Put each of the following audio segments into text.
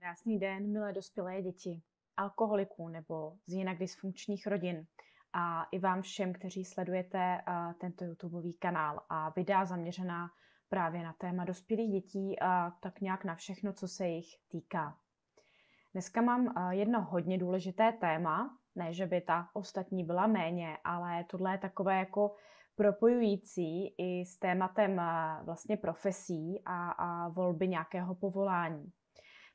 Krásný den, milé dospělé děti, alkoholiků nebo z jinak dysfunkčních rodin a i vám všem, kteří sledujete eh, tento YouTubeový kanál a videa zaměřená právě na téma dospělých dětí a eh, tak nějak na všechno, co se jich týká. Dneska mám eh, jedno hodně důležité téma, ne, že by ta ostatní byla méně, ale tohle je takové jako propojující i s tématem vlastně profesí a, a volby nějakého povolání.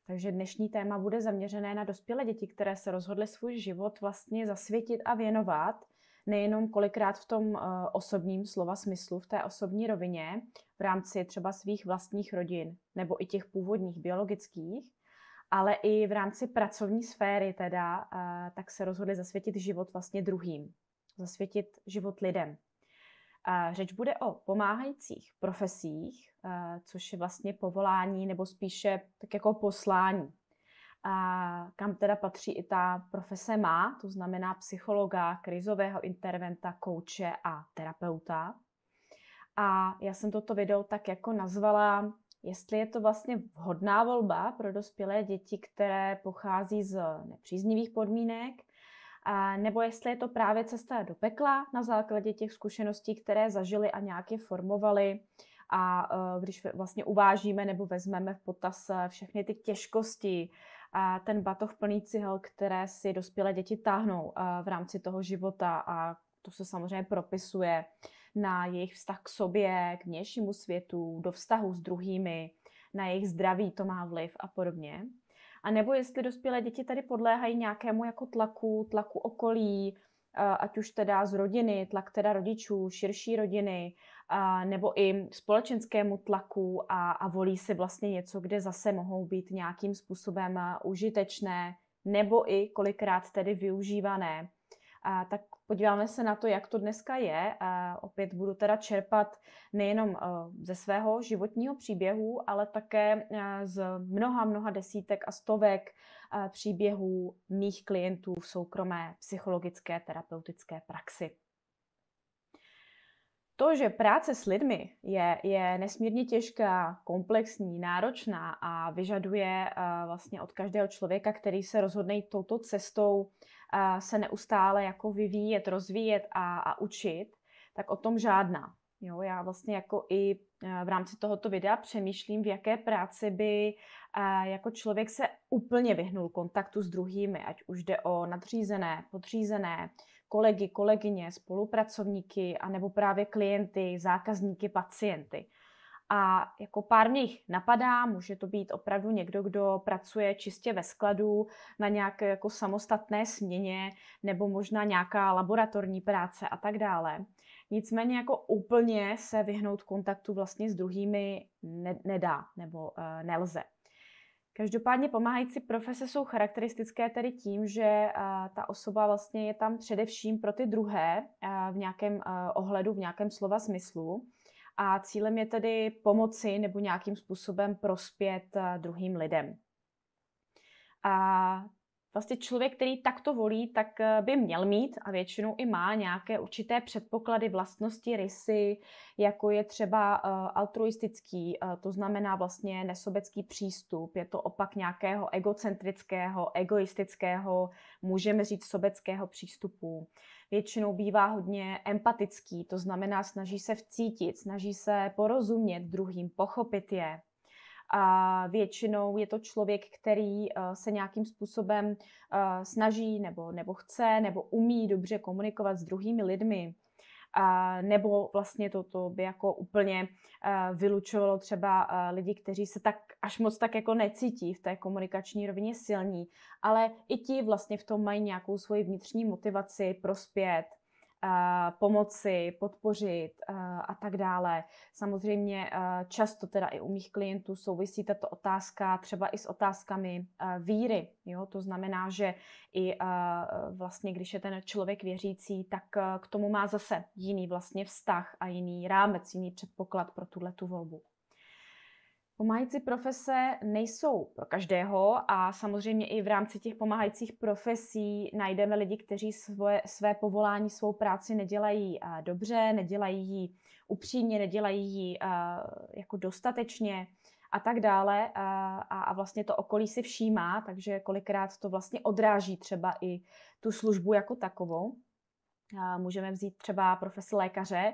Takže dnešní téma bude zaměřené na dospělé děti, které se rozhodly svůj život vlastně zasvětit a věnovat nejenom kolikrát v tom eh, osobním slova smyslu, v té osobní rovině, v rámci třeba svých vlastních rodin nebo i těch původních biologických, ale i v rámci pracovní sféry teda, eh, tak se rozhodli zasvětit život vlastně druhým, zasvětit život lidem. Řeč bude o pomáhajících profesích, eh, což je vlastně povolání nebo spíše tak jako poslání, kam teda patří i ta profese má, to znamená psychologa, krizového interventa, kouče a terapeuta. A já jsem toto video tak jako nazvala, jestli je to vlastně vhodná volba pro dospělé děti, které pochází z nepříznivých podmínek – a nebo jestli je to právě cesta do pekla na základě těch zkušeností, které zažili a nějaké formovali. A e, když vlastně uvážíme nebo vezmeme v potaz e, všechny ty těžkosti, a ten batoh plný cihel, které si dospělé děti táhnou e, v rámci toho života a to se samozřejmě propisuje na jejich vztah k sobě, k vnějšímu světu, do vztahu s druhými, na jejich zdraví to má vliv a podobně. A nebo jestli dospělé děti tady podléhají nějakému jako tlaku, tlaku okolí, eh, ať už teda z rodiny, tlak teda rodičů, širší rodiny, a eh, nebo i společenskému tlaku a, a volí si vlastně něco, kde zase mohou být nějakým způsobem eh, užitečné, nebo i kolikrát tedy využívané. A tak podíváme se na to, jak to dneska je. A opět budu teda čerpat nejenom eh, ze svého životního příběhu, ale také eh, z mnoha, mnoha desítek a stovek eh, příběhů mých klientů v soukromé psychologické terapeutické praxi. To, že práce s lidmi je, je nesmírně těžká, komplexní, náročná a vyžaduje uh, vlastně od každého člověka, který se rozhodne touto cestou, se neustále jako vyvíjet, rozvíjet a, a učit, tak o tom žádná. Jo, já vlastně jako i e, v rámci tohoto videa přemýšlím, v jaké práci by e, jako člověk se úplně vyhnul kontaktu s druhými, ať už jde o nadřízené, podřízené, kolegy, kolegyně, spolupracovníky, anebo právě klienty, zákazníky, pacienty. A jako pár mě jich napadá, může to být opravdu někdo, kdo pracuje čistě ve skladu na nějaké jako samostatné směně nebo možná nějaká laboratorní práce a tak dále. Nicméně jako úplně se vyhnout kontaktu vlastně s druhými ne- nedá nebo eh, nelze. Každopádně pomáhající profese jsou charakteristické tedy tím, že eh, ta osoba vlastně je tam především pro ty druhé eh, v nějakém ohledu, v nějakém slova smyslu a cílem je tedy pomoci nebo nějakým způsobem prospět eh, druhým lidem. A vlastně člověk, který takto volí, tak eh, by měl mít a většinou i má nějaké určité předpoklady, vlastnosti, rysy, jako je třeba eh, altruistický, eh, to znamená vlastně nesobecký přístup, je to opak nějakého egocentrického, egoistického, můžeme říct sobeckého přístupu. Většinou bývá hodně empatický, to znamená snaží se vcítit, snaží se porozumět druhým, pochopit je a většinou je to člověk, který eh, se nějakým způsobem eh, snaží nebo, nebo chce nebo umí dobře komunikovat s druhými lidmi. A nebo vlastně to, to by jako úplně uh, vylučovalo třeba uh, lidi, kteří se tak až moc tak jako necítí v té komunikační rovině silní, ale i ti vlastně v tom mají nějakou svoji vnitřní motivaci prospět pomoci, podpořit a tak dále. Samozřejmě často teda i u mých klientů souvisí tato otázka třeba i s otázkami víry. Jo? To znamená, že i vlastně, když je ten člověk věřící, tak k tomu má zase jiný vlastně vztah a jiný rámec, jiný předpoklad pro tuhle tu volbu. Pomáhající profese nejsou pro každého a samozřejmě i v rámci těch pomáhajících profesí najdeme lidi, kteří svoje, své povolání, svou práci nedělají dobře, nedělají ji upřímně, nedělají ji jako dostatečně a tak dále. A, a vlastně to okolí si všímá, takže kolikrát to vlastně odráží třeba i tu službu jako takovou. Můžeme vzít třeba profesi lékaře,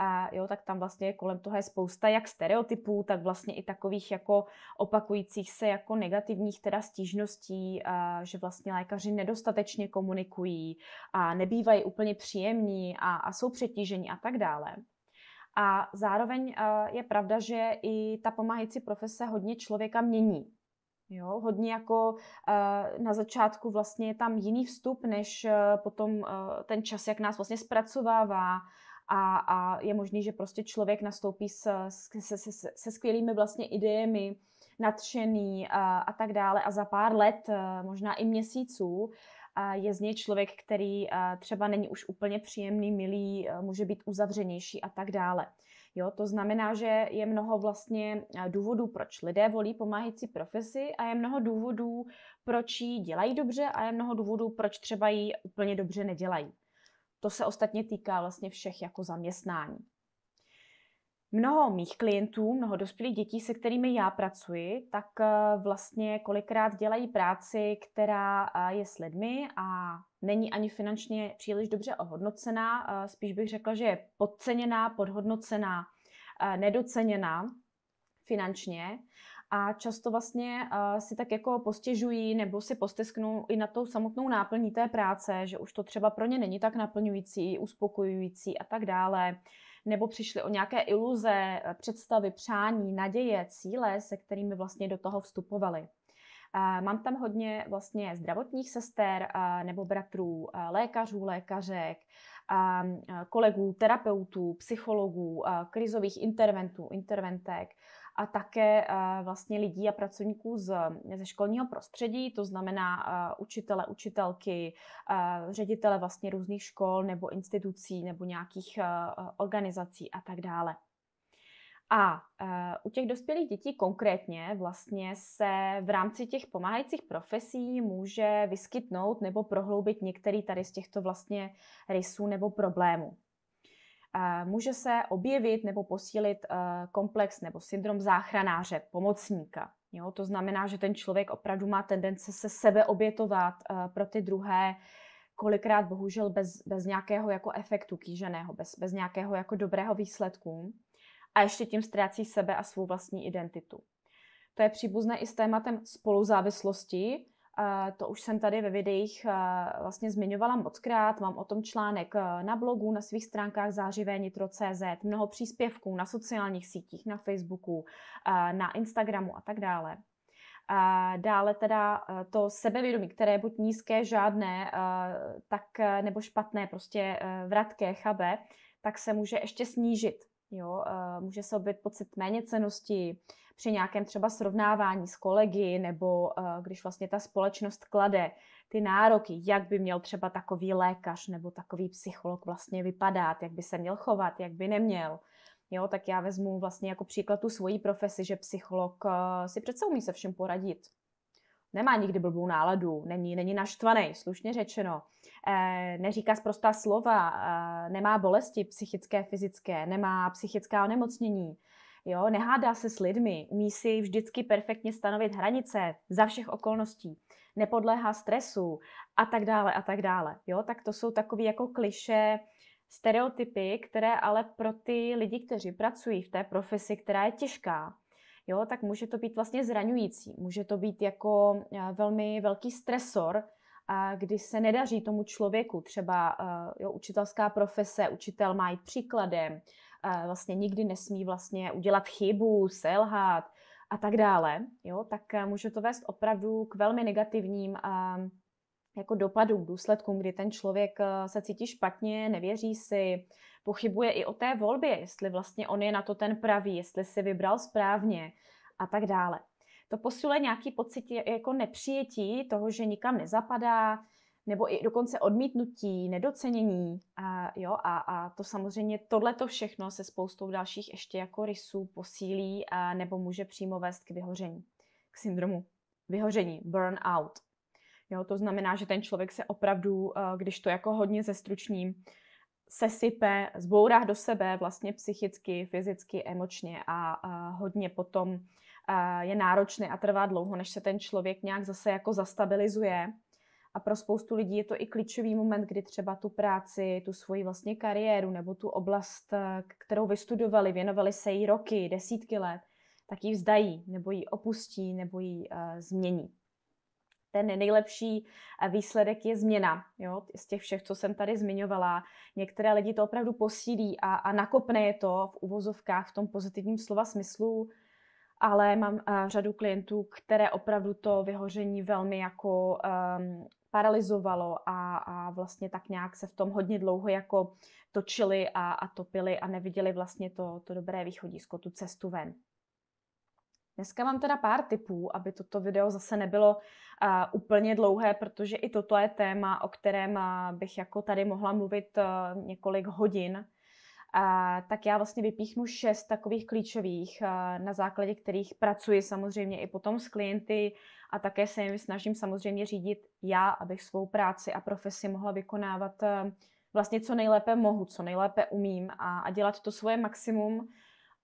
a jo, tak tam vlastně kolem toho je spousta jak stereotypů, tak vlastně i takových jako opakujících se jako negativních teda stížností, a, že vlastně lékaři nedostatečně komunikují a nebývají úplně příjemní a, a jsou přetížení a tak dále. A zároveň je pravda, že i ta pomáhající profese hodně člověka mění. Jo, hodně jako na začátku vlastně je tam jiný vstup, než potom ten čas, jak nás vlastně zpracovává, a, a je možný, že prostě člověk nastoupí se, se, se, se skvělými vlastně idejemi, nadšený a, a tak dále a za pár let, e, možná i měsíců, a e, je z něj člověk, který e, třeba není už úplně příjemný, milý, může být uzavřenější a tak dále. Jo, to znamená, že je mnoho vlastně důvodů, proč lidé volí pomáhající profesi a je mnoho důvodů, proč ji dělají dobře a je mnoho důvodů, proč třeba ji úplně dobře nedělají. To se ostatně týká vlastně všech jako zaměstnání. Mnoho mých klientů, mnoho dospělých dětí, se kterými já pracuji, tak eh, vlastně kolikrát dělají práci, která eh, je s lidmi a není ani finančně příliš dobře ohodnocená. Eh, spíš bych řekla, že je podceněná, podhodnocená, nedoceněná finančně a často vlastně uh, si tak jako postěžují nebo si postesknou i na tou samotnou náplní té práce, že už to třeba pro ně není tak naplňující, uspokojující a tak dále. Nebo přišli o nějaké iluze, eh, představy, přání, naděje, cíle, se kterými vlastně do toho vstupovali. Eh, mám tam hodně vlastně zdravotních sester nebo bratrů, lékařů, lékařek, kolegů, terapeutů, psychologů, krizových interventů, interventek a také eh, vlastně lidí a pracovníků z, ze školního prostředí, to znamená eh, učitele, učitelky, eh, ředitele vlastně různých škol nebo institucí nebo nějakých organizací a tak dále. A u těch dospělých dětí konkrétně vlastně se v rámci těch pomáhajících profesí může vyskytnout nebo prohloubit některý tady z těchto vlastně rysů nebo problémů může se objevit nebo posílit eh, komplex nebo syndrom záchranáře, pomocníka. Jo, to znamená, že ten člověk opravdu má tendence se sebe obětovat eh, pro ty druhé, kolikrát bohužel bez, bez nějakého jako efektu kýženého, bez, bez nějakého jako dobrého výsledku a ještě tím ztrácí sebe a svou vlastní identitu. To je příbuzné i s tématem spoluzávislosti, to už jsem tady ve videích vlastně zmiňovala mockrát, mám o tom článek na blogu, na svých stránkách zářivénitro.cz, mnoho příspěvků na sociálních sítích, na Facebooku, na Instagramu a tak dále. A dále teda to sebevědomí, které je buď nízké, žádné, tak nebo špatné, prostě vratké, chabé, tak se může ještě snížit. Jo? Může se objevit pocit méněcenosti, při nějakém třeba srovnávání s kolegy nebo eh, když vlastně ta společnost klade ty nároky, jak by měl třeba takový lékař nebo takový psycholog vlastně vypadat, jak by se měl chovat, jak by neměl. Jo, tak já vezmu vlastně jako příklad tu svoji profesi, že psycholog eh, si přece umí se všem poradit. Nemá nikdy blbou náladu, není, není naštvaný, slušně řečeno. E, neříká zprostá slova, e, nemá bolesti psychické, fyzické, nemá psychická onemocnění jo, nehádá se s lidmi, umí si vždycky perfektně stanovit hranice za všech okolností, nepodléhá stresu a tak dále a tak dále, jo, tak to jsou takové jako kliše, stereotypy, které ale pro ty lidi, kteří pracují v té profesi, která je těžká, jo, tak může to být vlastně zraňující, může to být jako eh, velmi velký stresor, a kdy se nedaří tomu člověku, třeba eh, jo, učitelská profese, učitel má jít příkladem, vlastně nikdy nesmí vlastně udělat chybu, selhat a tak dále, jo, tak eh, může to vést opravdu k velmi negativním jako dopadům, důsledkům, kdy ten člověk eh, se cítí špatně, nevěří si, pochybuje i o té volbě, jestli vlastně on je na to ten pravý, jestli si vybral správně a tak dále. To posiluje nějaký pocit jako nepřijetí toho, že nikam nezapadá, nebo i dokonce odmítnutí, nedocenění. A, jo, a, a to samozřejmě, tohleto všechno se spoustou dalších ještě jako rysů posílí a, nebo může přímo vést k vyhoření, k syndromu vyhoření, burnout. Jo, to znamená, že ten člověk se opravdu, eh, když to jako hodně zestručním, sesype, zbourá do sebe vlastně psychicky, fyzicky, emočně a, a hodně potom a eh, je náročný a trvá dlouho, než se ten člověk nějak zase jako zastabilizuje a pro spoustu lidí je to i klíčový moment, kdy třeba tu práci, tu svoji vlastně kariéru nebo tu oblast, eh, kterou vystudovali, věnovali se jí roky, desítky let, tak ji vzdají, nebo ji opustí, nebo ji uh, změní. Ten nejlepší eh, výsledek je změna jo? z těch všech, co jsem tady zmiňovala. Některé lidi to opravdu posílí a, a nakopne je to v uvozovkách v tom pozitivním slova smyslu, ale mám uh, řadu klientů, které opravdu to vyhoření velmi jako um, paralizovalo a, a vlastně tak nějak se v tom hodně dlouho jako točili a, a topili a neviděli vlastně to, to dobré východisko, tu cestu ven. Dneska mám teda pár tipů, aby toto video zase nebylo uh, úplně dlouhé, protože i toto je téma, o kterém uh, bych jako tady mohla mluvit uh, několik hodin, a, tak já vlastně vypíchnu šest takových klíčových, eh, na základě kterých pracuji samozřejmě i potom s klienty a také se jim snažím samozřejmě řídit já, abych svou práci a profesi mohla vykonávat eh, vlastně co nejlépe mohu, co nejlépe umím a, a dělat to svoje maximum,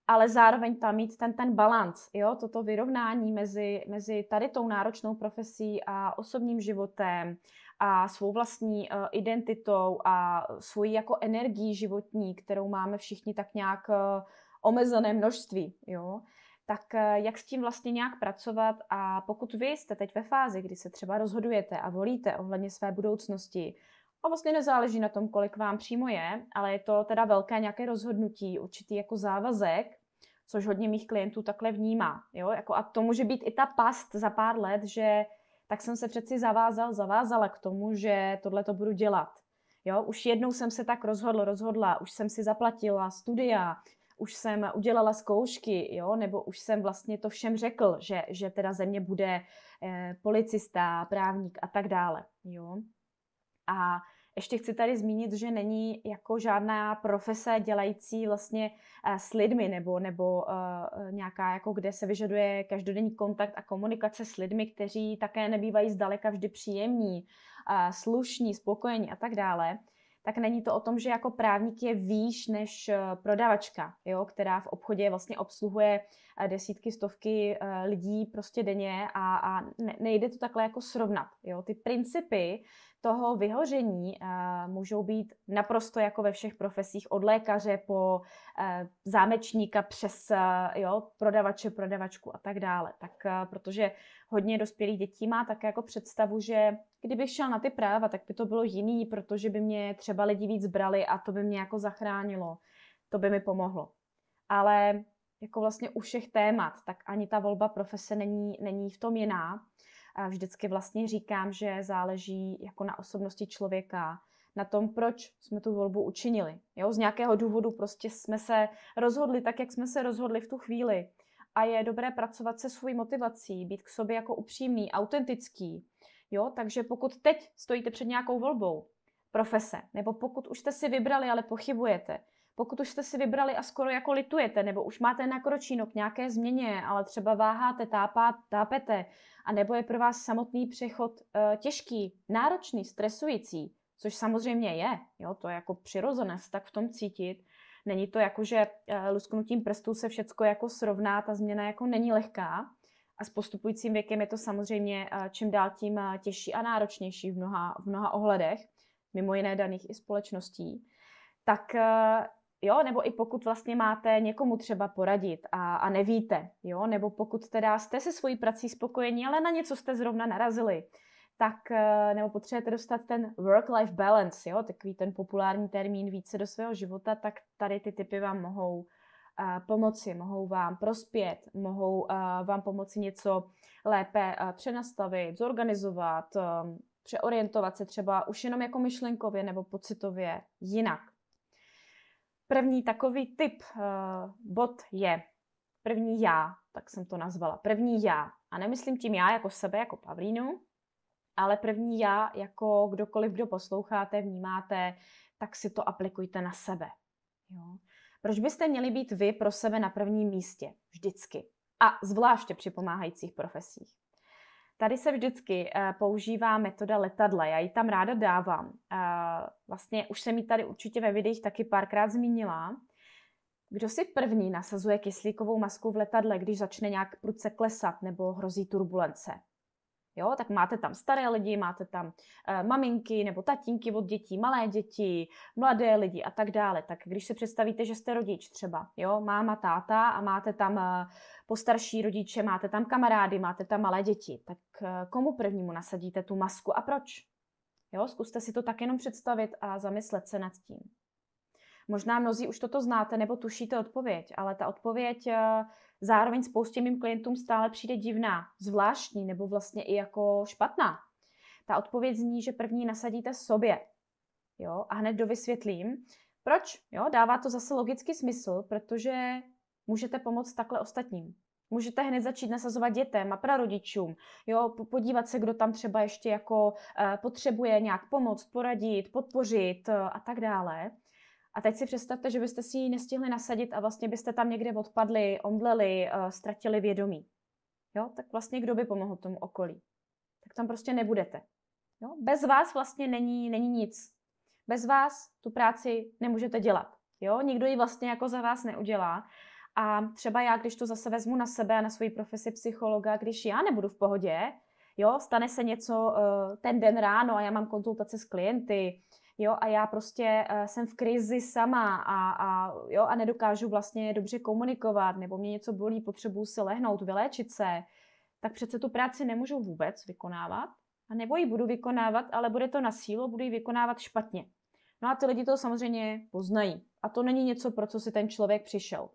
ale zároveň tam mít ten, ten balans, jo, toto vyrovnání mezi, mezi tady tou náročnou profesí a osobním životem, a svou vlastní eh, identitou a svojí jako energií životní, kterou máme všichni tak nějak eh, omezené množství, jo, tak eh, jak s tím vlastně nějak pracovat a pokud vy jste teď ve fázi, kdy se třeba rozhodujete a volíte ohledně své budoucnosti, a vlastně nezáleží na tom, kolik vám přímo je, ale je to teda velké nějaké rozhodnutí, určitý jako závazek, což hodně mých klientů takhle vnímá. Jo? Jako a to může být i ta past za pár let, že tak jsem se přeci zavázal, zavázala k tomu, že tohle to budu dělat. Jo, už jednou jsem se tak rozhodl, rozhodla, už jsem si zaplatila studia, už jsem udělala zkoušky, jo, nebo už jsem vlastně to všem řekl, že, že teda ze mě bude eh, policista, právník a tak dále, jo. A ještě chci tady zmínit, že není jako žádná profese dělající vlastně eh, s lidmi nebo, nebo eh, nějaká, jako kde se vyžaduje každodenní kontakt a komunikace s lidmi, kteří také nebývají zdaleka vždy příjemní, eh, slušní, spokojení a tak dále tak není to o tom, že jako právník je výš než prodavačka, jo, která v obchodě vlastně obsluhuje desítky, stovky lidí prostě denně a, a nejde to takhle jako srovnat. Jo. Ty principy toho vyhoření můžou být naprosto jako ve všech profesích, od lékaře po eh, zámečníka přes eh, jo, prodavače, prodavačku a tak dále. Tak eh, protože hodně dospělých dětí má také jako představu, že kdybych šel na ty práva, tak by to bylo jiný, protože by mě třeba lidi víc brali a to by mě jako zachránilo, to by mi pomohlo. Ale jako vlastně u všech témat, tak ani ta volba profese není, není v tom jiná. Vždycky vlastně říkám, že záleží jako na osobnosti člověka, na tom, proč jsme tu volbu učinili. Jo? Z nějakého důvodu prostě jsme se rozhodli tak, jak jsme se rozhodli v tu chvíli. A je dobré pracovat se svou motivací, být k sobě jako upřímný, autentický. Jo? Takže pokud teď stojíte před nějakou volbou profese, nebo pokud už jste si vybrali, ale pochybujete, pokud už jste si vybrali a skoro jako litujete, nebo už máte nakročíno k nějaké změně, ale třeba váháte, tápá, tápete, a nebo je pro vás samotný přechod eh, těžký, náročný, stresující, což samozřejmě je, jo, to je jako přirozené se tak v tom cítit. Není to jako, že eh, lusknutím prstů se všecko jako srovná, ta změna jako není lehká a s postupujícím věkem je to samozřejmě eh, čím dál tím těžší a náročnější v mnoha, v mnoha ohledech, mimo jiné daných i společností. Tak jo, nebo i pokud vlastně máte někomu třeba poradit a, a nevíte, jo, nebo pokud teda jste se svojí prací spokojení, ale na něco jste zrovna narazili, tak eh, nebo potřebujete dostat ten work-life balance, jo, takový ten populární termín více do svého života, tak tady ty typy vám mohou uh, pomoci, mohou vám prospět, mohou uh, vám pomoci něco lépe uh, přenastavit, zorganizovat, přeorientovat se třeba už jenom jako myšlenkově nebo pocitově jinak. První takový typ uh, bod je první já, tak jsem to nazvala. První já. A nemyslím tím já jako sebe, jako Pavlínu, ale první já, jako kdokoliv, kdo posloucháte, vnímáte, tak si to aplikujte na sebe. Jo? Proč byste měli být vy pro sebe na prvním místě? Vždycky. A zvláště při pomáhajících profesích. Tady se vždycky eh, používá metoda letadla, já ji tam ráda dávám. Eh, vlastně už jsem ji tady určitě ve videích taky párkrát zmínila. Kdo si první nasazuje kyslíkovou masku v letadle, když začne nějak prudce klesat nebo hrozí turbulence? Jo, tak máte tam staré lidi, máte tam e, maminky nebo tatínky od dětí, malé děti, mladé lidi a tak dále. Tak když si představíte, že jste rodič třeba, jo, máma, táta a máte tam e, postarší rodiče, máte tam kamarády, máte tam malé děti, tak e, komu prvnímu nasadíte tu masku a proč? Jo, zkuste si to tak jenom představit a zamyslet se nad tím. Možná mnozí už toto znáte nebo tušíte odpověď, ale ta odpověď zároveň spoustě mým klientům stále přijde divná, zvláštní nebo vlastně i jako špatná. Ta odpověď zní, že první nasadíte sobě. Jo, a hned dovysvětlím, proč. Jo, dává to zase logický smysl, protože můžete pomoct takhle ostatním. Můžete hned začít nasazovat dětem a prarodičům, jo, podívat se, kdo tam třeba ještě jako eh, potřebuje nějak pomoct, poradit, podpořit eh, a tak dále. A teď si představte, že byste si ji nestihli nasadit a vlastně byste tam někde odpadli, omdleli, eh, ztratili vědomí. Jo? Tak vlastně kdo by pomohl tomu okolí? Tak tam prostě nebudete. Jo? Bez vás vlastně není, není nic. Bez vás tu práci nemůžete dělat. Jo? Nikdo ji vlastně jako za vás neudělá. A třeba já, když to zase vezmu na sebe a na svoji profesi psychologa, když já nebudu v pohodě, jo, stane se něco eh, ten den ráno a já mám konzultace s klienty, jo, a já prostě uh, jsem v krizi sama a, a, jo, a nedokážu vlastně dobře komunikovat, nebo mě něco bolí, potřebuji se lehnout, vyléčit se, tak přece tu práci nemůžu vůbec vykonávat. A nebo ji budu vykonávat, ale bude to na sílu, budu ji vykonávat špatně. No a ty lidi to samozřejmě poznají. A to není něco, pro co si ten člověk přišel.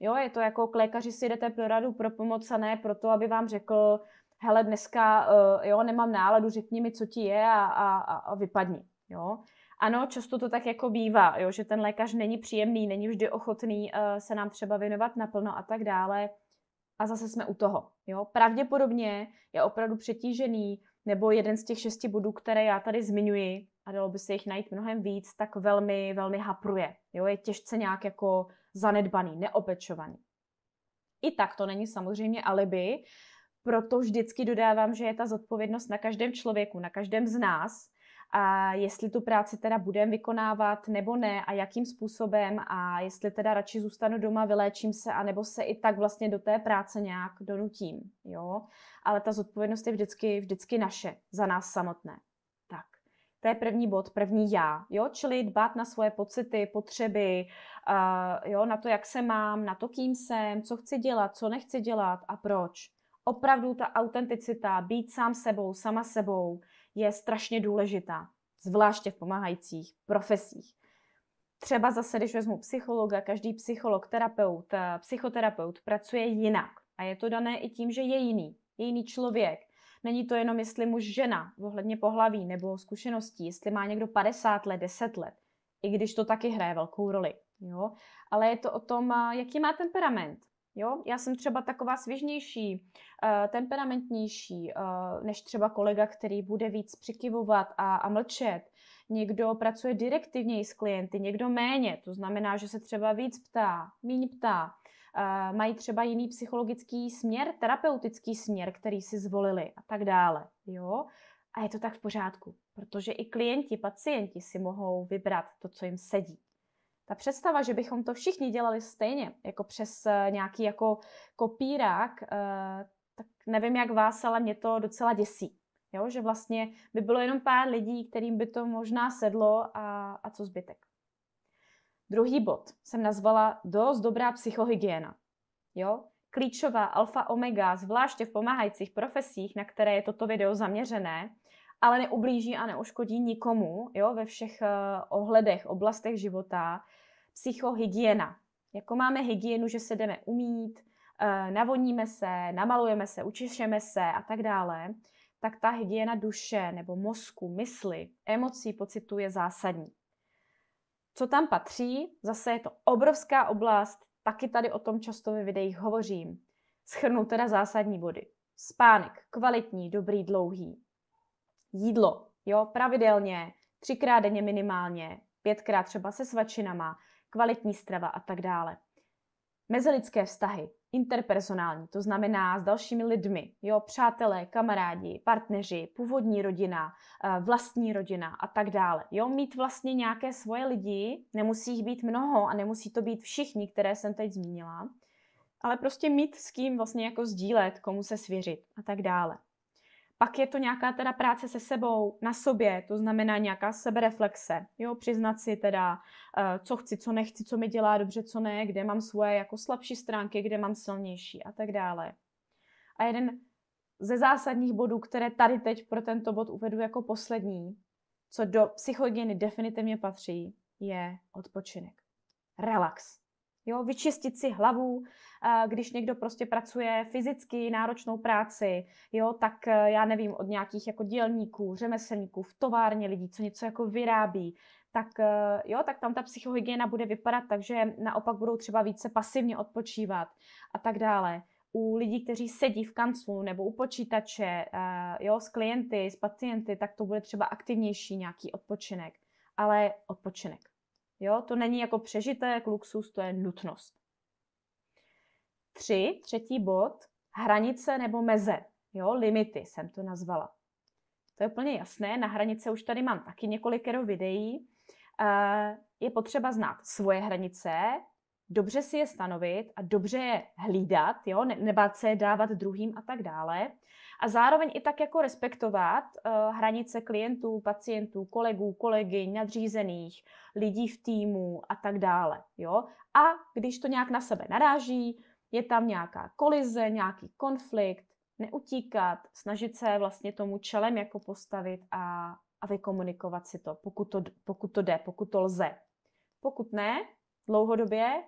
Jo, je to jako k lékaři si jdete pro radu, pro pomoc a ne pro to, aby vám řekl, hele, dneska, eh, jo, nemám náladu, řekni mi, co ti je a, a, a vypadni. Jo? Ano, často to tak jako bývá, jo, že ten lékař není příjemný, není vždy ochotný uh, se nám třeba věnovat naplno a tak dále. A zase jsme u toho. Jo. Pravděpodobně je opravdu přetížený, nebo jeden z těch šesti bodů, které já tady zmiňuji, a dalo by se jich najít mnohem víc, tak velmi, velmi hapruje. Jo. Je těžce nějak jako zanedbaný, neopečovaný. I tak to není samozřejmě alibi, proto vždycky dodávám, že je ta zodpovědnost na každém člověku, na každém z nás, a jestli tu práci teda budem vykonávat nebo ne a jakým způsobem a jestli teda radši zůstanu doma, vyléčím se a nebo se i tak vlastně do té práce nějak donutím, jo. Ale ta zodpovědnost je vždycky, vždycky naše, za nás samotné. Tak, to je první bod, první já, jo, čili dbát na svoje pocity, potřeby, uh, jo, na to, jak se mám, na to, kým jsem, co chci dělat, co nechci dělat a proč. Opravdu ta autenticita, být sám sebou, sama sebou, je strašně důležitá, zvláště v pomáhajících profesích. Třeba zase, když vezmu psychologa, každý psycholog, terapeut, eh, psychoterapeut pracuje jinak. A je to dané i tím, že je jiný, je jiný člověk. Není to jenom, jestli muž žena, ohledně pohlaví nebo zkušeností, jestli má někdo 50 let, 10 let, i když to taky hraje velkou roli. Jo? Ale je to o tom, eh, jaký má temperament, Jo? Já jsem třeba taková svěžnější, eh, temperamentnější, eh, než třeba kolega, který bude víc přikyvovat a, a mlčet. Někdo pracuje direktivněji s klienty, někdo méně, to znamená, že se třeba víc ptá, míň ptá. Eh, mají třeba jiný psychologický směr, terapeutický směr, který si zvolili a tak dále. Jo? A je to tak v pořádku, protože i klienti, pacienti si mohou vybrat to, co jim sedí ta představa, že bychom to všichni dělali stejně, jako přes eh, nějaký jako kopírák, eh, tak nevím jak vás, ale mě to docela děsí. Jo? Že vlastně by bylo jenom pár lidí, kterým by to možná sedlo a, a co zbytek. Druhý bod jsem nazvala dost dobrá psychohygiena. Jo? Klíčová alfa omega, zvláště v pomáhajících profesích, na které je toto video zaměřené, ale neublíží a neuškodí nikomu, jo, ve všech eh, ohledech, oblastech života. Psychohygiena. Jako máme hygienu, že se jdeme umít, eh, navoníme se, namalujeme se, učišeme se a tak dále, tak ta hygiena duše nebo mozku, mysli, emocí, pocitu je zásadní. Co tam patří? Zase je to obrovská oblast, taky tady o tom často ve videích hovořím. Schrnu teda zásadní body. Spánek, kvalitní, dobrý, dlouhý jídlo, jo, pravidelně, třikrát denně minimálně, pětkrát třeba se svačinama, kvalitní strava a tak dále. Mezilidské vztahy, interpersonální, to znamená s dalšími lidmi, jo, přátelé, kamarádi, partneři, původní rodina, eh, vlastní rodina a tak dále. Jo, mít vlastně nějaké svoje lidi, nemusí jich být mnoho a nemusí to být všichni, které jsem teď zmínila, ale prostě mít s kým vlastně jako sdílet, komu se svěřit a tak dále. Pak je to nějaká teda práce se sebou, na sobě, to znamená nějaká sebereflexe, jo, přiznat si teda, eh, co chci, co nechci, co mi dělá dobře, co ne, kde mám svoje jako slabší stránky, kde mám silnější a tak dále. A jeden ze zásadních bodů, které tady teď pro tento bod uvedu jako poslední, co do psychogeny definitivně patří, je odpočinek. Relax. Jo, vyčistit si hlavu, když někdo prostě pracuje fyzicky náročnou práci, jo, tak e, já nevím, od nějakých jako dělníků, řemeslníků, v továrně lidí, co něco jako vyrábí, tak e, jo, tak tam ta psychohygiena bude vypadat takže naopak budou třeba více pasivně odpočívat a tak dále. U lidí, kteří sedí v kanclu nebo u počítače, e, jo, s klienty, s pacienty, tak to bude třeba aktivnější nějaký odpočinek, ale odpočinek. Jo? To není jako přežitek, luxus, to je nutnost. Tři, třetí bod, hranice nebo meze. Jo? Limity jsem to nazvala. To je úplně jasné, na hranice už tady mám taky několikero videí. Eh, je potřeba znát svoje hranice, dobře si je stanovit a dobře je hlídat, jo? nebát se je dávat druhým a tak dále a zároveň i tak jako respektovat uh, hranice klientů, pacientů, kolegů, kolegy, nadřízených, lidí v týmu a tak dále. Jo? A když to nějak na sebe naráží, je tam nějaká kolize, nějaký konflikt, neutíkat, snažit se vlastně tomu čelem jako postavit a, a vykomunikovat si to pokud, to, pokud to jde, pokud to lze. Pokud ne, dlouhodobě,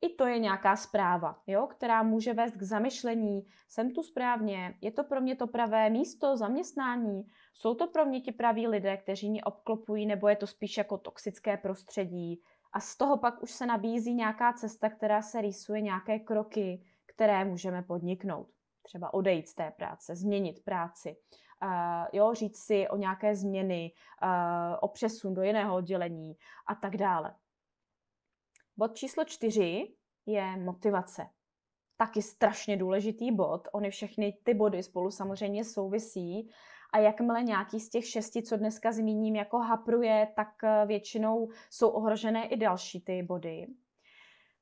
i to je nějaká zpráva, jo, která může vést k zamyšlení. Jsem tu správně, je to pro mě to pravé místo, zaměstnání, jsou to pro mě ti praví lidé, kteří mě obklopují, nebo je to spíš jako toxické prostředí. A z toho pak už se nabízí nějaká cesta, která se rýsuje, nějaké kroky, které můžeme podniknout. Třeba odejít z té práce, změnit práci, uh, jo, říct si o nějaké změny, uh, o přesun do jiného oddělení a tak dále. Bod číslo čtyři je motivace. Taky strašně důležitý bod. Ony všechny ty body spolu samozřejmě souvisí. A jakmile nějaký z těch šesti, co dneska zmíním, jako hapruje, tak eh, většinou jsou ohrožené i další ty body.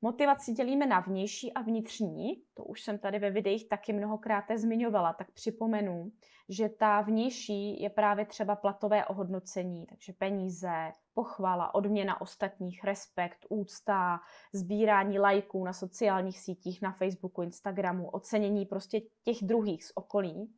Motivaci dělíme na vnější a vnitřní, to už jsem tady ve videích taky mnohokrát zmiňovala, tak připomenu, že ta vnější je právě třeba platové ohodnocení, takže peníze, pochvala, odměna ostatních, respekt, úcta, sbírání lajků na sociálních sítích, na Facebooku, Instagramu, ocenění prostě těch druhých z okolí.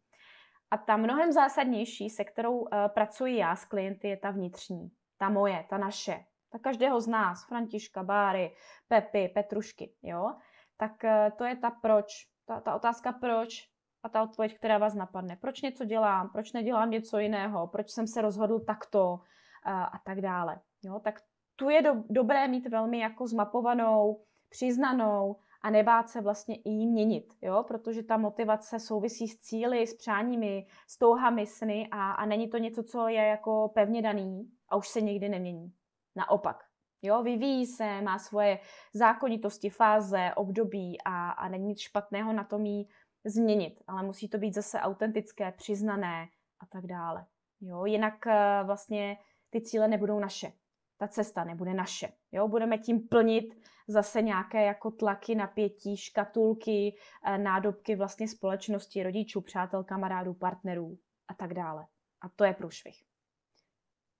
A ta mnohem zásadnější, se kterou uh, pracuji já s klienty, je ta vnitřní, ta moje, ta naše, tak každého z nás, Františka, Báry, Pepy, Petrušky, jo, tak eh, to je ta proč, ta, ta otázka proč a ta odpověď, která vás napadne. Proč něco dělám, proč nedělám něco jiného, proč jsem se rozhodl takto a, eh, a tak dále. Jo, tak tu je do, dobré mít velmi jako zmapovanou, přiznanou a nebát se vlastně i ji měnit, jo? protože ta motivace souvisí s cíly, s přáními, s touhami, sny a, a není to něco, co je jako pevně daný a už se nikdy nemění naopak. Jo, vyvíjí se, má svoje zákonitosti, fáze, období a, a není nic špatného na tom jí změnit, ale musí to být zase autentické, přiznané a tak dále. Jo, jinak eh, vlastně ty cíle nebudou naše. Ta cesta nebude naše. Jo, budeme tím plnit zase nějaké jako tlaky, napětí, škatulky, eh, nádobky vlastně společnosti, rodičů, přátel, kamarádů, partnerů a tak dále. A to je průšvih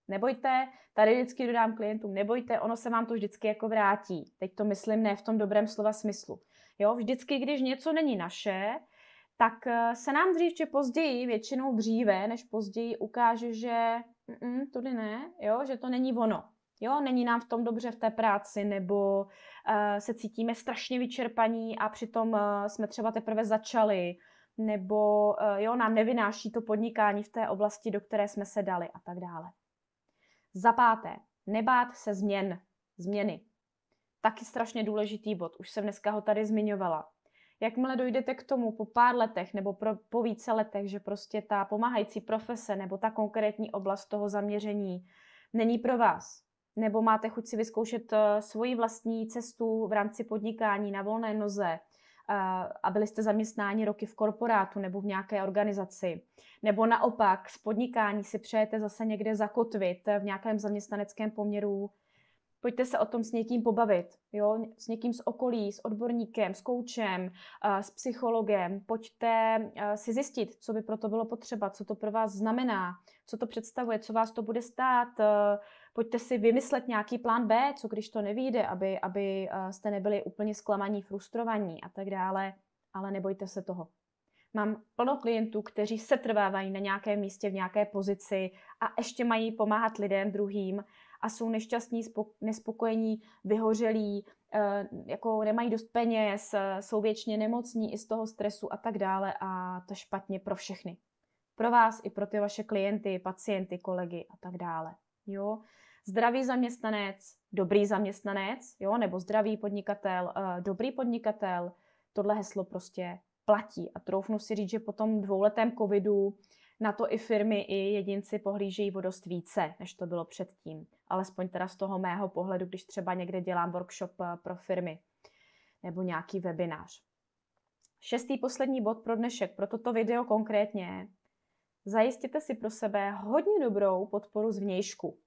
nebojte, tady vždycky dodám klientům, nebojte, ono se vám to vždycky jako vrátí. Teď to myslím ne v tom dobrém slova smyslu. Jo, vždycky, když něco není naše, tak eh, se nám dřív či později, většinou dříve než později, ukáže, že mm, tudy ne, jo, že to není ono. Jo, není nám v tom dobře v té práci, nebo uh, se cítíme strašně vyčerpaní a přitom uh, jsme třeba teprve začali, nebo uh, jo, nám nevynáší to podnikání v té oblasti, do které jsme se dali a tak dále. Za páté, nebát se změn, změny. Taky strašně důležitý bod, už jsem dneska ho tady zmiňovala. Jakmile dojdete k tomu po pár letech nebo pro, po více letech, že prostě ta pomáhající profese nebo ta konkrétní oblast toho zaměření není pro vás, nebo máte chuť si vyzkoušet eh, svoji vlastní cestu v rámci podnikání na volné noze, a byli jste zaměstnáni roky v korporátu nebo v nějaké organizaci, nebo naopak z podnikání si přejete zase někde zakotvit v nějakém zaměstnaneckém poměru, pojďte se o tom s někým pobavit, jo? s někým z okolí, s odborníkem, s koučem, s psychologem, pojďte si zjistit, co by pro to bylo potřeba, co to pro vás znamená, co to představuje, co vás to bude stát, pojďte si vymyslet nějaký plán B, co když to nevíde, aby, aby eh, jste nebyli úplně zklamaní, frustrovaní a tak dále, ale nebojte se toho. Mám plno klientů, kteří se trvávají na nějakém místě, v nějaké pozici a ještě mají pomáhat lidem druhým a jsou nešťastní, nespokojení, vyhořelí, eh, jako nemají dost peněz, jsou věčně nemocní i z toho stresu a tak dále a to špatně pro všechny. Pro vás i pro ty vaše klienty, pacienty, kolegy a tak dále. Jo? zdravý zaměstnanec, dobrý zaměstnanec, jo, nebo zdravý podnikatel, eh, dobrý podnikatel, tohle heslo prostě platí. A troufnu si říct, že po tom dvouletém covidu na to i firmy, i jedinci pohlížejí o dost více, než to bylo předtím. Alespoň teda z toho mého pohledu, když třeba někde dělám workshop eh, pro firmy nebo nějaký webinář. Šestý poslední bod pro dnešek, pro toto video konkrétně. Zajistěte si pro sebe hodně dobrou podporu z vnějšku.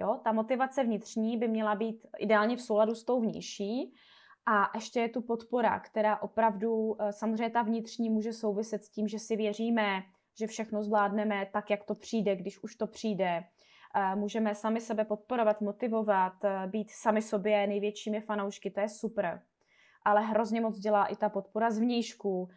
Jo? Ta motivace vnitřní by měla být ideálně v souladu s tou vnější. A ještě je tu podpora, která opravdu, eh, samozřejmě ta vnitřní může souviset s tím, že si věříme, že všechno zvládneme tak, jak to přijde, když už to přijde. Eh, můžeme sami sebe podporovat, motivovat, eh, být sami sobě největšími fanoušky, to je super. Ale hrozně moc dělá i ta podpora zvnějšku,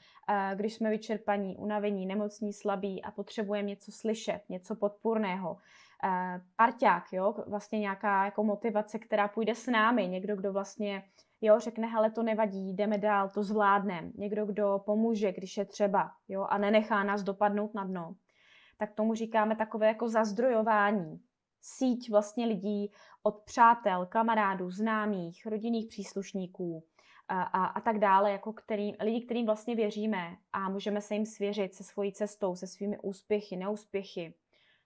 když jsme vyčerpaní, unavení, nemocní, slabí a potřebujeme něco slyšet, něco podpůrného. Eh, parťák, jo, vlastně nějaká jako motivace, která půjde s námi, někdo, kdo vlastně, jo, řekne, hele, to nevadí, jdeme dál, to zvládneme, někdo, kdo pomůže, když je třeba, jo, a nenechá nás dopadnout na dno, tak tomu říkáme takové jako zazdrojování, síť vlastně lidí od přátel, kamarádů, známých, rodinných příslušníků a, eh, a, a tak dále, jako který, lidi, kterým vlastně věříme a můžeme se jim svěřit se svojí cestou, se svými úspěchy, neúspěchy,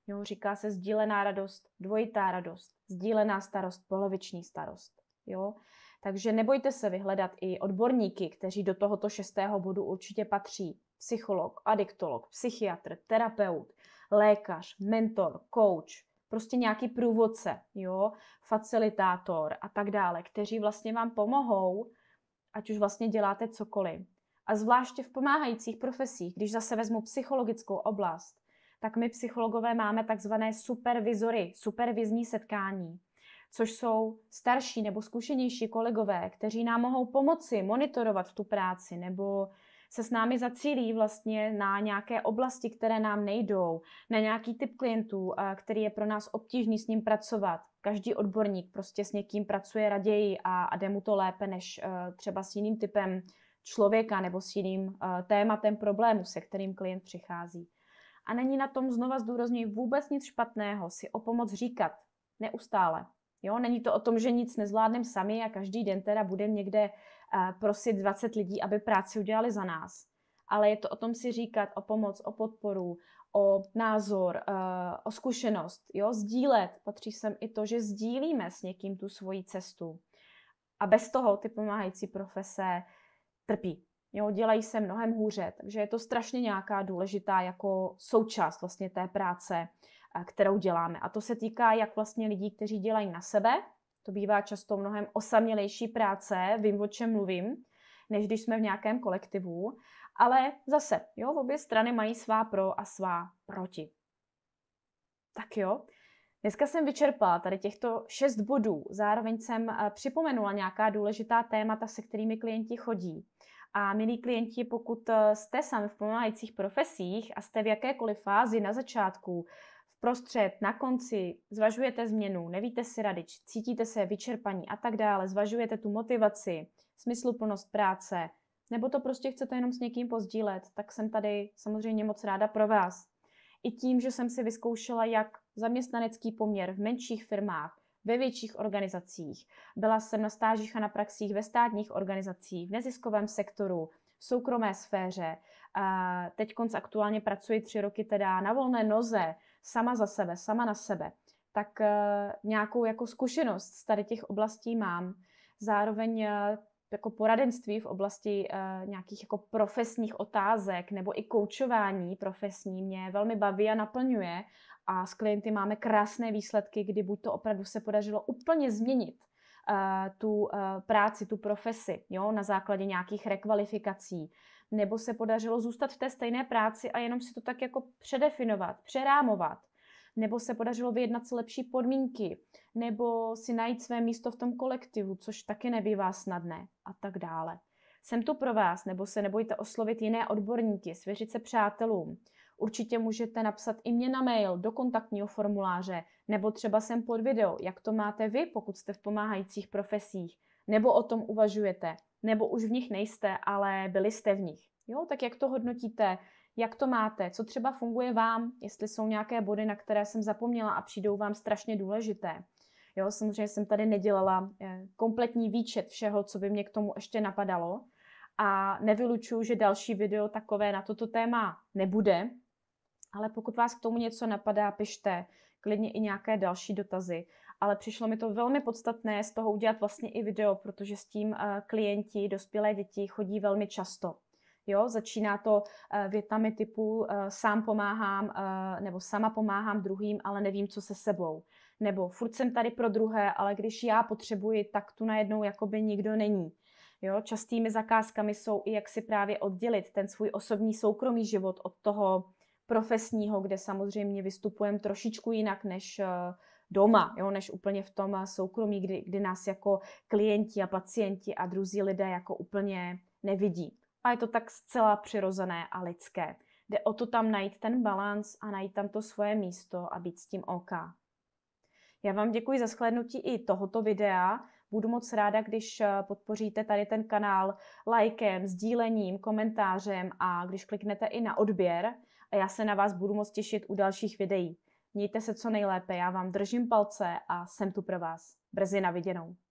Jo, říká se sdílená radost, dvojitá radost, sdílená starost, poloviční starost. Jo? Takže nebojte se vyhledat i odborníky, kteří do tohoto šestého bodu určitě patří. Psycholog, adiktolog, psychiatr, terapeut, lékař, mentor, coach, prostě nějaký průvodce, jo, facilitátor a tak dále, kteří vlastně vám pomohou, ať už vlastně děláte cokoliv. A zvláště v pomáhajících profesích, když zase vezmu psychologickou oblast, tak my psychologové máme takzvané supervizory, supervizní setkání, což jsou starší nebo zkušenější kolegové, kteří nám mohou pomoci monitorovat tu práci nebo se s námi zacílí vlastně na nějaké oblasti, které nám nejdou, na nějaký typ klientů, který je pro nás obtížný s ním pracovat. Každý odborník prostě s někým pracuje raději a, a jde mu to lépe než eh, třeba s jiným typem člověka nebo s jiným eh, tématem problému, se kterým klient přichází. A není na tom, znova zdůrazněji vůbec nic špatného si o pomoc říkat. Neustále. Jo, není to o tom, že nic nezvládneme sami a každý den teda budeme někde eh, prosit 20 lidí, aby práci udělali za nás. Ale je to o tom si říkat o pomoc, o podporu, o názor, eh, o zkušenost, jo, sdílet. Patří sem i to, že sdílíme s někým tu svoji cestu. A bez toho ty pomáhající profese trpí jo, dělají se mnohem hůře, takže je to strašně nějaká důležitá jako součást vlastně té práce, eh, kterou děláme. A to se týká jak vlastně lidí, kteří dělají na sebe, to bývá často mnohem osamělejší práce, vím, o čem mluvím, než když jsme v nějakém kolektivu. Ale zase, jo, obě strany mají svá pro a svá proti. Tak jo, dneska jsem vyčerpala tady těchto šest bodů. Zároveň jsem eh, připomenula nějaká důležitá témata, se kterými klienti chodí. A milí klienti, pokud eh, jste sami v pomáhajících profesích a jste v jakékoliv fázi na začátku, prostřed, na konci, zvažujete změnu, nevíte si rady, cítíte se vyčerpaní a tak dále, zvažujete tu motivaci, smysluplnost práce, nebo to prostě chcete jenom s někým pozdílet, tak jsem tady samozřejmě moc ráda pro vás. I tím, že jsem si vyzkoušela, jak zaměstnanecký poměr v menších firmách ve větších organizacích. Byla jsem na stážích a na praxích ve státních organizacích, v neziskovém sektoru, v soukromé sféře. Teď konc aktuálně pracuji tři roky teda na volné noze, sama za sebe, sama na sebe. Tak eh, nějakou jako zkušenost z tady těch oblastí mám. Zároveň eh, jako poradenství v oblasti uh, nějakých jako profesních otázek nebo i koučování profesní mě velmi baví a naplňuje a s klienty máme krásné výsledky, kdy buď to opravdu se podařilo úplně změnit uh, tu uh, práci, tu profesi, jo, na základě nějakých rekvalifikací, nebo se podařilo zůstat v té stejné práci a jenom si to tak jako předefinovat, přerámovat, nebo se podařilo vyjednat si lepší podmínky, nebo si najít své místo v tom kolektivu, což taky nebývá snadné a tak dále. Jsem tu pro vás, nebo se nebojte oslovit jiné odborníky, svěřit se přátelům. Určitě můžete napsat i mě na mail do kontaktního formuláře, nebo třeba sem pod video, jak to máte vy, pokud jste v pomáhajících profesích, nebo o tom uvažujete, nebo už v nich nejste, ale byli jste v nich. Jo, tak jak to hodnotíte, jak to máte, co třeba funguje vám, jestli jsou nějaké body, na které jsem zapomněla a přijdou vám strašně důležité. Jo, samozřejmě jsem tady nedělala eh, kompletní výčet všeho, co by mě k tomu ještě napadalo a nevylučuju, že další video takové na toto téma nebude, ale pokud vás k tomu něco napadá, pište klidně i nějaké další dotazy. Ale přišlo mi to velmi podstatné z toho udělat vlastně i video, protože s tím eh, klienti, dospělé děti chodí velmi často. Jo, začíná to uh, větami typu uh, sám pomáhám uh, nebo sama pomáhám druhým, ale nevím, co se sebou. Nebo furt jsem tady pro druhé, ale když já potřebuji, tak tu najednou jakoby nikdo není. Jo, častými zakázkami jsou i jak si právě oddělit ten svůj osobní soukromý život od toho profesního, kde samozřejmě vystupujeme trošičku jinak než doma, jo, než úplně v tom soukromí, kdy, kdy nás jako klienti a pacienti a druzí lidé jako úplně nevidí a je to tak zcela přirozené a lidské. Jde o to tam najít ten balans a najít tam to svoje místo a být s tím OK. Já vám děkuji za shlédnutí i tohoto videa. Budu moc ráda, když eh, podpoříte tady ten kanál lajkem, sdílením, komentářem a když kliknete i na odběr. A já se na vás budu moc těšit u dalších videí. Mějte se co nejlépe, já vám držím palce a jsem tu pro vás. Brzy na viděnou.